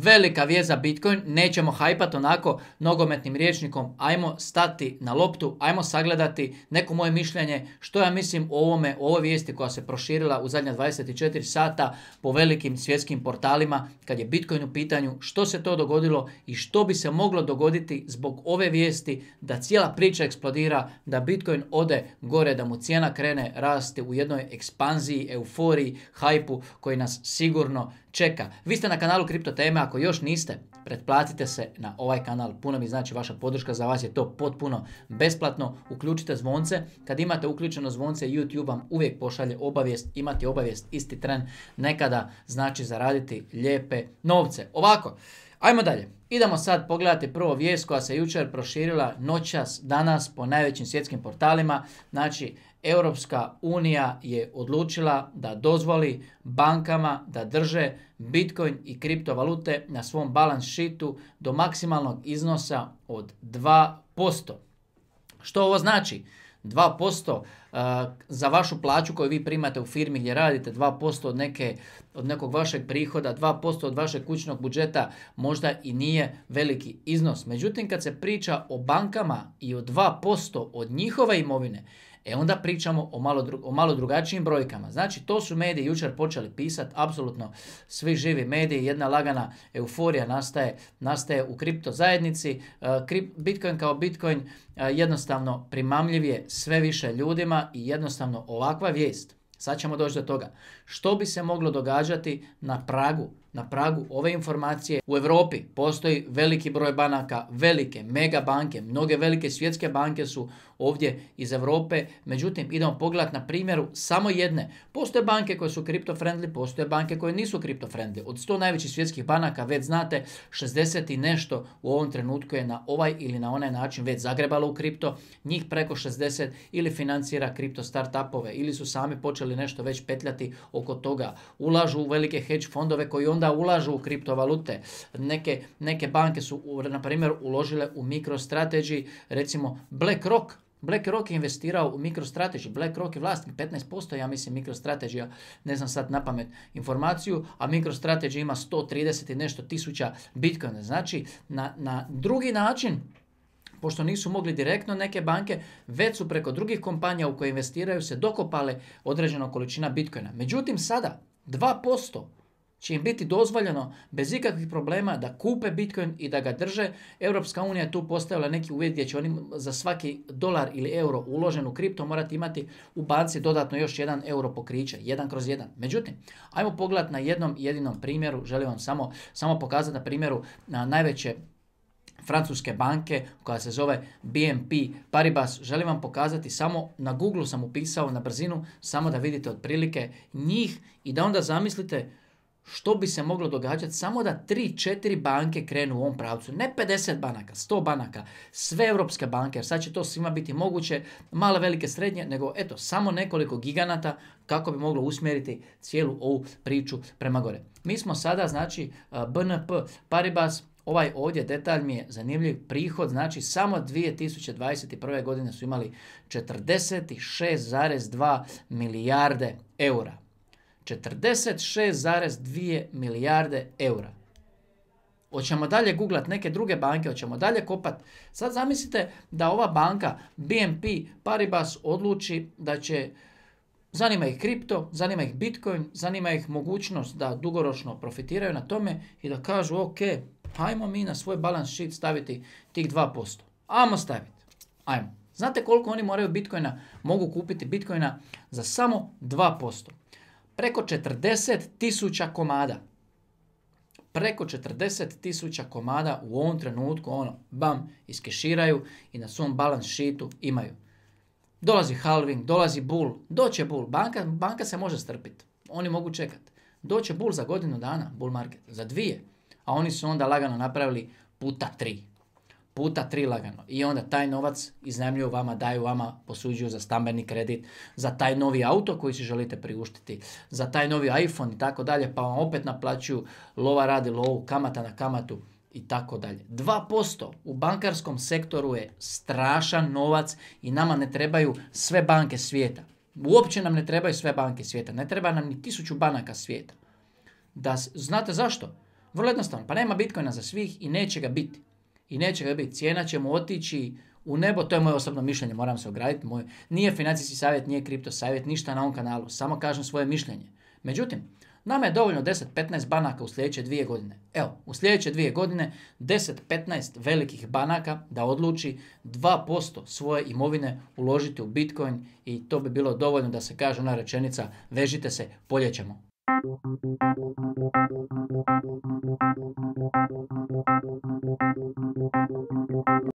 Velika vijest za Bitcoin, nećemo hajpat onako nogometnim riječnikom, ajmo stati na loptu, ajmo sagledati neko moje mišljenje, što ja mislim o ovome, o ovoj vijesti koja se proširila u zadnja 24 sata po velikim svjetskim portalima, kad je Bitcoin u pitanju, što se to dogodilo i što bi se moglo dogoditi zbog ove vijesti da cijela priča eksplodira, da Bitcoin ode gore, da mu cijena krene rasti u jednoj ekspanziji, euforiji, hajpu koji nas sigurno čeka. Vi ste na kanalu Kripto Teme, ako još niste, pretplatite se na ovaj kanal, puno mi znači vaša podrška, za vas je to potpuno besplatno, uključite zvonce, kad imate uključeno zvonce YouTube vam uvijek pošalje obavijest, imati obavijest isti tren, nekada znači zaraditi lijepe novce. Ovako, Ajmo dalje. Idemo sad pogledati prvo vijest koja se jučer proširila noćas, danas po najvećim svjetskim portalima. Znači, Europska unija je odlučila da dozvoli bankama da drže Bitcoin i kriptovalute na svom balans sheetu do maksimalnog iznosa od 2%. Što ovo znači? 2% uh, za vašu plaću koju vi primate u firmi gdje radite, 2% od, neke, od nekog vašeg prihoda, 2% od vašeg kućnog budžeta možda i nije veliki iznos. Međutim, kad se priča o bankama i o 2% od njihove imovine, E onda pričamo o malo, o malo drugačijim brojkama. Znači to su mediji jučer počeli pisati, apsolutno svi živi mediji, jedna lagana euforija nastaje, nastaje u kripto zajednici. E, Bitcoin kao Bitcoin e, jednostavno primamljiv je sve više ljudima i jednostavno ovakva vijest, sad ćemo doći do toga, što bi se moglo događati na pragu na pragu ove informacije u Europi postoji veliki broj banaka, velike mega banke, mnoge velike svjetske banke su ovdje iz Europe. Međutim, idemo pogledat na primjeru samo jedne. Postoje banke koje su kripto friendly, postoje banke koje nisu kripto friendly. Od 100 najvećih svjetskih banaka već znate 60 i nešto u ovom trenutku je na ovaj ili na onaj način već zagrebalo u kripto. Njih preko 60 ili financira kripto startupove ili su sami počeli nešto već petljati oko toga. Ulažu u velike hedge fondove koji onda ulažu u kriptovalute. Neke, neke banke su, na primjer, uložile u MicroStrategy, recimo BlackRock, BlackRock je investirao u MicroStrategy, BlackRock je vlasnik 15%, ja mislim MicroStrategy, ne znam sad na pamet informaciju, a MicroStrategy ima 130 i nešto tisuća bitcoina. Znači, na, na drugi način, pošto nisu mogli direktno neke banke, već su preko drugih kompanija u koje investiraju se dokopale određena količina bitcoina. Međutim, sada 2% će im biti dozvoljeno bez ikakvih problema da kupe Bitcoin i da ga drže. Europska unija je tu postavila neki uvjet gdje će oni za svaki dolar ili euro uložen u kripto morati imati u banci dodatno još jedan euro pokriće, jedan kroz jedan. Međutim, ajmo pogledati na jednom jedinom primjeru, želim vam samo, samo pokazati na primjeru na najveće francuske banke koja se zove BNP Paribas. Želim vam pokazati samo, na Google sam upisao na brzinu, samo da vidite otprilike njih i da onda zamislite što bi se moglo događati samo da 3-4 banke krenu u ovom pravcu. Ne 50 banaka, 100 banaka, sve europske banke, jer sad će to svima biti moguće, male, velike, srednje, nego eto, samo nekoliko giganata kako bi moglo usmjeriti cijelu ovu priču prema gore. Mi smo sada, znači, e, BNP Paribas, ovaj ovdje detalj mi je zanimljiv, prihod, znači samo 2021. godine su imali 46,2 milijarde eura. 46,2 milijarde eura. Hoćemo dalje googlat neke druge banke, hoćemo dalje kopat. Sad zamislite da ova banka BNP Paribas odluči da će Zanima ih kripto, zanima ih bitcoin, zanima ih mogućnost da dugoročno profitiraju na tome i da kažu ok, hajmo mi na svoj balance sheet staviti tih 2%. Ajmo staviti. Ajmo. Znate koliko oni moraju bitcoina, mogu kupiti bitcoina za samo 2% preko 40 tisuća komada. Preko 40 tisuća komada u ovom trenutku ono, bam, iskeširaju i na svom balans sheetu imaju. Dolazi halving, dolazi bull, doće bull, banka, banka se može strpiti, oni mogu čekati. Doće bull za godinu dana, bull market, za dvije, a oni su onda lagano napravili puta tri puta tri lagano. I onda taj novac iznajmljuju vama, daju vama, posuđuju za stambeni kredit, za taj novi auto koji si želite priuštiti, za taj novi iPhone i tako dalje, pa vam opet naplaćuju lova radi lovu, kamata na kamatu i tako dalje. 2% u bankarskom sektoru je strašan novac i nama ne trebaju sve banke svijeta. Uopće nam ne trebaju sve banke svijeta. Ne treba nam ni tisuću banaka svijeta. Da, znate zašto? Vrlo jednostavno, pa nema Bitcoina za svih i neće ga biti i neće ga biti. Cijena će mu otići u nebo, to je moje osobno mišljenje, moram se ograditi. Moj, nije financijski savjet, nije kripto savjet, ništa na ovom kanalu, samo kažem svoje mišljenje. Međutim, nama je dovoljno 10-15 banaka u sljedeće dvije godine. Evo, u sljedeće dvije godine 10-15 velikih banaka da odluči 2% svoje imovine uložiti u Bitcoin i to bi bilo dovoljno da se kaže ona rečenica vežite se, poljećemo.